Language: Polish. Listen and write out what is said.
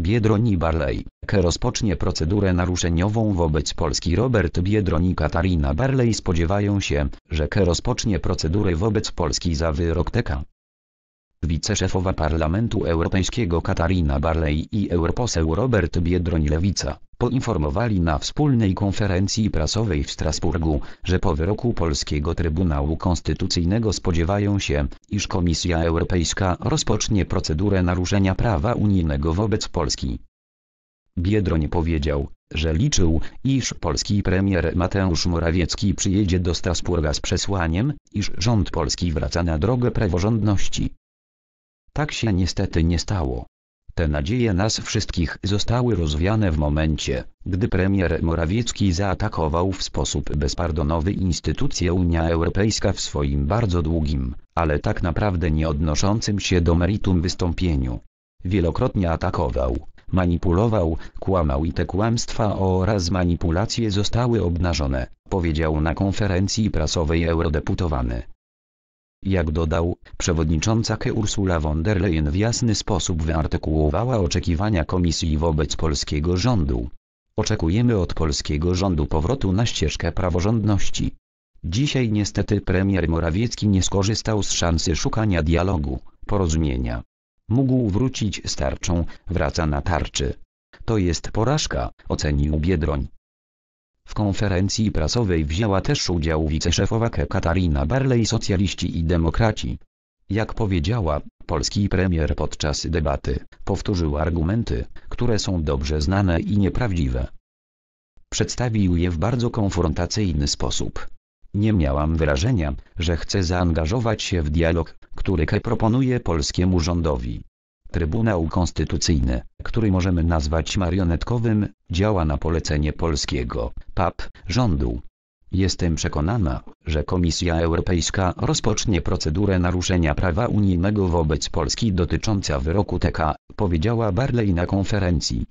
Biedroni Barley, K rozpocznie procedurę naruszeniową wobec Polski Robert Biedroni, Katarina Barley spodziewają się, że K rozpocznie procedurę wobec Polski za wyrok TK. Wiceszefowa Parlamentu Europejskiego Katarina Barley i europoseł Robert Biedroń Lewica poinformowali na wspólnej konferencji prasowej w Strasburgu, że po wyroku Polskiego Trybunału Konstytucyjnego spodziewają się, iż Komisja Europejska rozpocznie procedurę naruszenia prawa unijnego wobec Polski. Biedroń powiedział, że liczył, iż polski premier Mateusz Morawiecki przyjedzie do Strasburga z przesłaniem, iż rząd polski wraca na drogę praworządności. Tak się niestety nie stało. Te nadzieje nas wszystkich zostały rozwiane w momencie, gdy premier Morawiecki zaatakował w sposób bezpardonowy instytucję Unia Europejska w swoim bardzo długim, ale tak naprawdę nie odnoszącym się do meritum wystąpieniu. Wielokrotnie atakował, manipulował, kłamał i te kłamstwa oraz manipulacje zostały obnażone, powiedział na konferencji prasowej eurodeputowany. Jak dodał, przewodnicząca KE Ursula von der Leyen w jasny sposób wyartykułowała oczekiwania Komisji wobec polskiego rządu. Oczekujemy od polskiego rządu powrotu na ścieżkę praworządności. Dzisiaj niestety premier Morawiecki nie skorzystał z szansy szukania dialogu, porozumienia. Mógł wrócić z tarczą, wraca na tarczy. To jest porażka, ocenił Biedroń konferencji prasowej wzięła też udział wiceszefowa Katarina Barley Socjaliści i Demokraci. Jak powiedziała, polski premier podczas debaty powtórzył argumenty, które są dobrze znane i nieprawdziwe. Przedstawił je w bardzo konfrontacyjny sposób. Nie miałam wrażenia, że chce zaangażować się w dialog, który proponuje polskiemu rządowi. Trybunał Konstytucyjny który możemy nazwać marionetkowym, działa na polecenie polskiego PAP rządu. Jestem przekonana, że Komisja Europejska rozpocznie procedurę naruszenia prawa unijnego wobec Polski dotycząca wyroku TK, powiedziała Barley na konferencji.